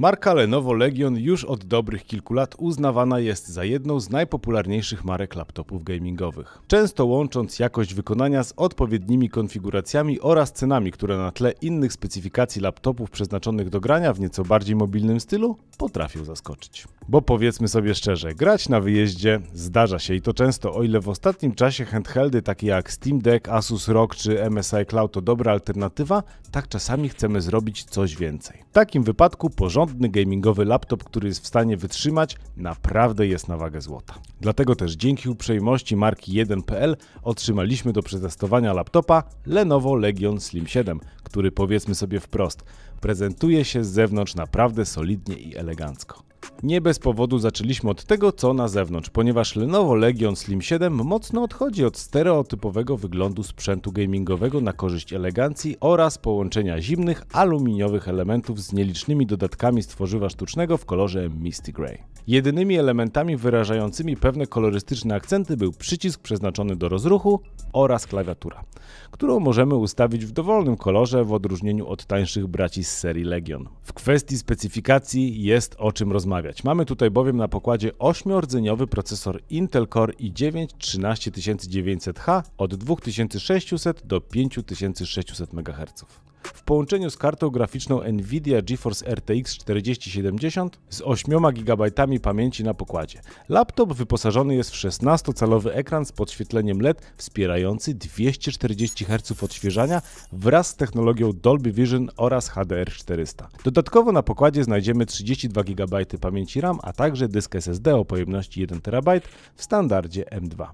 Marka Lenovo Legion już od dobrych kilku lat uznawana jest za jedną z najpopularniejszych marek laptopów gamingowych. Często łącząc jakość wykonania z odpowiednimi konfiguracjami oraz cenami, które na tle innych specyfikacji laptopów przeznaczonych do grania w nieco bardziej mobilnym stylu potrafią zaskoczyć. Bo powiedzmy sobie szczerze, grać na wyjeździe zdarza się i to często, o ile w ostatnim czasie handheldy takie jak Steam Deck, Asus ROG czy MSI Cloud to dobra alternatywa, tak czasami chcemy zrobić coś więcej. W takim wypadku porządnie porządny gamingowy laptop, który jest w stanie wytrzymać, naprawdę jest na wagę złota. Dlatego też dzięki uprzejmości marki 1.pl otrzymaliśmy do przetestowania laptopa Lenovo Legion Slim 7, który powiedzmy sobie wprost, prezentuje się z zewnątrz naprawdę solidnie i elegancko. Nie bez powodu zaczęliśmy od tego, co na zewnątrz, ponieważ Lenovo Legion Slim 7 mocno odchodzi od stereotypowego wyglądu sprzętu gamingowego na korzyść elegancji oraz połączenia zimnych, aluminiowych elementów z nielicznymi dodatkami stworzywa sztucznego w kolorze Misty Grey. Jedynymi elementami wyrażającymi pewne kolorystyczne akcenty był przycisk przeznaczony do rozruchu oraz klawiatura, którą możemy ustawić w dowolnym kolorze w odróżnieniu od tańszych braci z serii Legion. W kwestii specyfikacji jest o czym rozmawiać rozmawiać. Mamy tutaj bowiem na pokładzie 8-rdzeniowy procesor Intel Core i9 13900H od 2600 do 5600 MHz w połączeniu z kartą graficzną Nvidia GeForce RTX 4070 z 8 GB pamięci na pokładzie. Laptop wyposażony jest w 16-calowy ekran z podświetleniem LED wspierający 240 Hz odświeżania wraz z technologią Dolby Vision oraz HDR 400. Dodatkowo na pokładzie znajdziemy 32 GB pamięci RAM, a także dysk SSD o pojemności 1 TB w standardzie M2.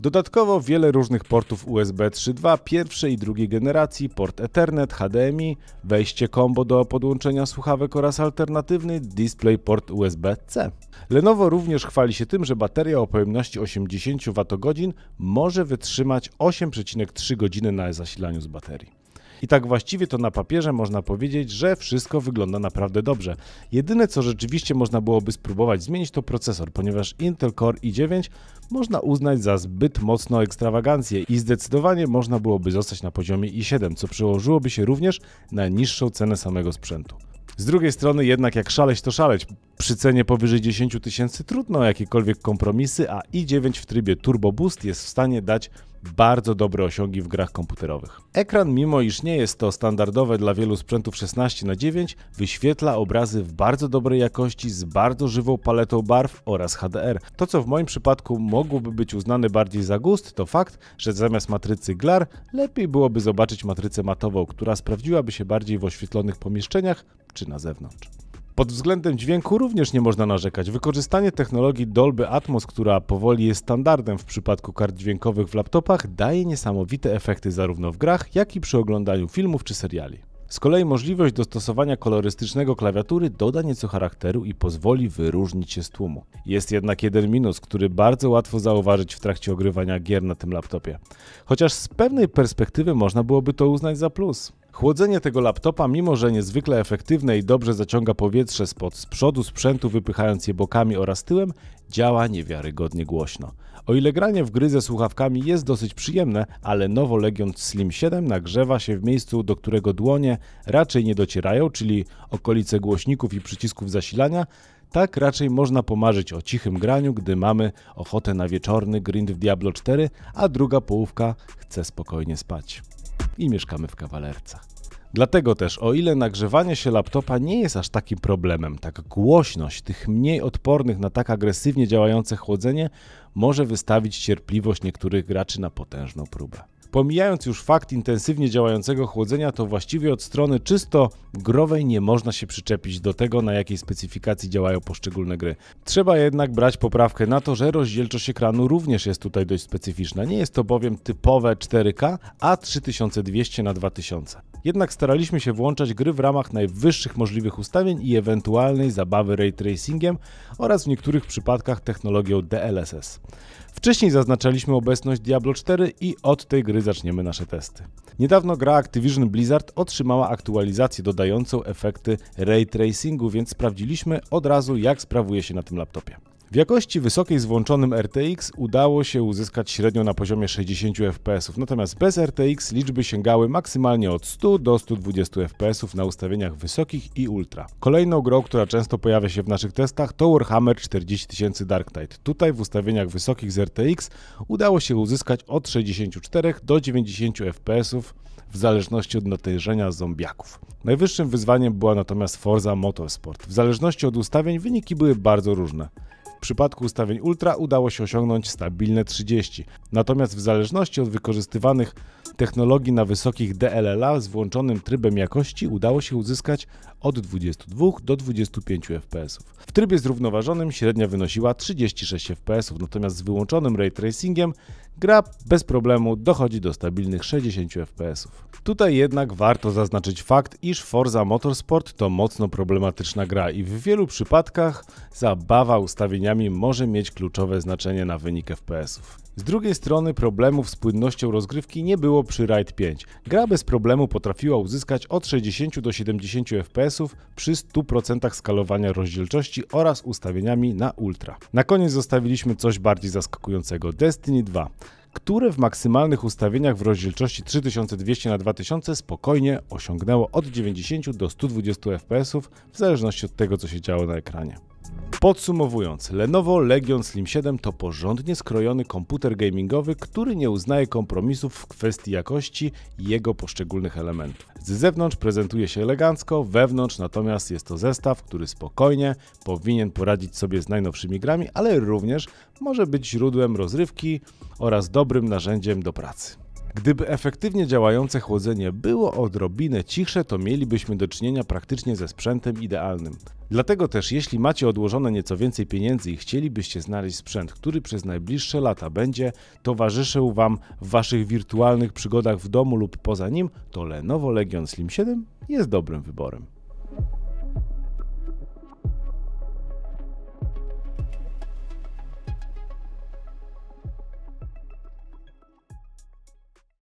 Dodatkowo wiele różnych portów USB 3.2 pierwszej i drugiej generacji, port Ethernet, HDMI, wejście combo do podłączenia słuchawek oraz alternatywny DisplayPort USB-C. Lenovo również chwali się tym, że bateria o pojemności 80 Wh może wytrzymać 8,3 godziny na zasilaniu z baterii. I tak właściwie to na papierze można powiedzieć, że wszystko wygląda naprawdę dobrze. Jedyne co rzeczywiście można byłoby spróbować zmienić to procesor, ponieważ Intel Core i9 można uznać za zbyt mocno ekstrawagancję i zdecydowanie można byłoby zostać na poziomie i7, co przełożyłoby się również na niższą cenę samego sprzętu. Z drugiej strony jednak jak szaleć to szaleć. Przy cenie powyżej 10 tysięcy trudno o jakiekolwiek kompromisy, a i9 w trybie Turbo Boost jest w stanie dać bardzo dobre osiągi w grach komputerowych. Ekran, mimo iż nie jest to standardowe dla wielu sprzętów 16 na 9 wyświetla obrazy w bardzo dobrej jakości z bardzo żywą paletą barw oraz HDR. To co w moim przypadku mogłoby być uznane bardziej za gust, to fakt, że zamiast matrycy GLAR lepiej byłoby zobaczyć matrycę matową, która sprawdziłaby się bardziej w oświetlonych pomieszczeniach czy na zewnątrz. Pod względem dźwięku również nie można narzekać. Wykorzystanie technologii Dolby Atmos, która powoli jest standardem w przypadku kart dźwiękowych w laptopach, daje niesamowite efekty zarówno w grach, jak i przy oglądaniu filmów czy seriali. Z kolei możliwość dostosowania kolorystycznego klawiatury doda nieco charakteru i pozwoli wyróżnić się z tłumu. Jest jednak jeden minus, który bardzo łatwo zauważyć w trakcie ogrywania gier na tym laptopie. Chociaż z pewnej perspektywy można byłoby to uznać za plus. Chłodzenie tego laptopa, mimo że niezwykle efektywne i dobrze zaciąga powietrze spod z przodu sprzętu, wypychając je bokami oraz tyłem, działa niewiarygodnie głośno. O ile granie w gry ze słuchawkami jest dosyć przyjemne, ale nowo Legion Slim 7 nagrzewa się w miejscu, do którego dłonie raczej nie docierają, czyli okolice głośników i przycisków zasilania, tak raczej można pomarzyć o cichym graniu, gdy mamy ochotę na wieczorny grind w Diablo 4, a druga połówka chce spokojnie spać i mieszkamy w kawalerce. Dlatego też, o ile nagrzewanie się laptopa nie jest aż takim problemem, tak głośność tych mniej odpornych na tak agresywnie działające chłodzenie może wystawić cierpliwość niektórych graczy na potężną próbę. Pomijając już fakt intensywnie działającego chłodzenia, to właściwie od strony czysto growej nie można się przyczepić do tego, na jakiej specyfikacji działają poszczególne gry. Trzeba jednak brać poprawkę na to, że rozdzielczość ekranu również jest tutaj dość specyficzna. Nie jest to bowiem typowe 4K, a 3200 na 2000. Jednak staraliśmy się włączać gry w ramach najwyższych możliwych ustawień i ewentualnej zabawy ray tracingiem oraz w niektórych przypadkach technologią DLSS. Wcześniej zaznaczaliśmy obecność Diablo 4 i od tej gry zaczniemy nasze testy. Niedawno gra Activision Blizzard otrzymała aktualizację dodającą efekty ray tracingu, więc sprawdziliśmy od razu jak sprawuje się na tym laptopie. W jakości wysokiej z włączonym RTX udało się uzyskać średnio na poziomie 60 fps, natomiast bez RTX liczby sięgały maksymalnie od 100 do 120 fps na ustawieniach wysokich i ultra. Kolejną grą, która często pojawia się w naszych testach to Warhammer 40000 Dark Knight. Tutaj w ustawieniach wysokich z RTX udało się uzyskać od 64 do 90 fps w zależności od natężenia zombiaków. Najwyższym wyzwaniem była natomiast Forza Motorsport. W zależności od ustawień wyniki były bardzo różne przypadku ustawień Ultra udało się osiągnąć stabilne 30. Natomiast w zależności od wykorzystywanych technologii na wysokich DLLA z włączonym trybem jakości udało się uzyskać od 22 do 25 fps. W trybie zrównoważonym średnia wynosiła 36 fps, natomiast z wyłączonym ray tracingiem gra bez problemu dochodzi do stabilnych 60 fps. Tutaj jednak warto zaznaczyć fakt, iż Forza Motorsport to mocno problematyczna gra i w wielu przypadkach zabawa ustawieniami może mieć kluczowe znaczenie na wynik FPS-ów. Z drugiej strony problemów z płynnością rozgrywki nie było przy Ride 5. Gra bez problemu potrafiła uzyskać od 60 do 70 fps przy 100% skalowania rozdzielczości oraz ustawieniami na ultra. Na koniec zostawiliśmy coś bardziej zaskakującego Destiny 2 które w maksymalnych ustawieniach w rozdzielczości 3200 na 2000 spokojnie osiągnęło od 90 do 120 fps w zależności od tego co się działo na ekranie. Podsumowując, Lenovo Legion Slim 7 to porządnie skrojony komputer gamingowy, który nie uznaje kompromisów w kwestii jakości jego poszczególnych elementów. Z zewnątrz prezentuje się elegancko, wewnątrz natomiast jest to zestaw, który spokojnie powinien poradzić sobie z najnowszymi grami, ale również może być źródłem rozrywki oraz dobrym narzędziem do pracy. Gdyby efektywnie działające chłodzenie było odrobinę cichsze, to mielibyśmy do czynienia praktycznie ze sprzętem idealnym. Dlatego też, jeśli macie odłożone nieco więcej pieniędzy i chcielibyście znaleźć sprzęt, który przez najbliższe lata będzie towarzyszył Wam w Waszych wirtualnych przygodach w domu lub poza nim, to Lenovo Legion Slim 7 jest dobrym wyborem.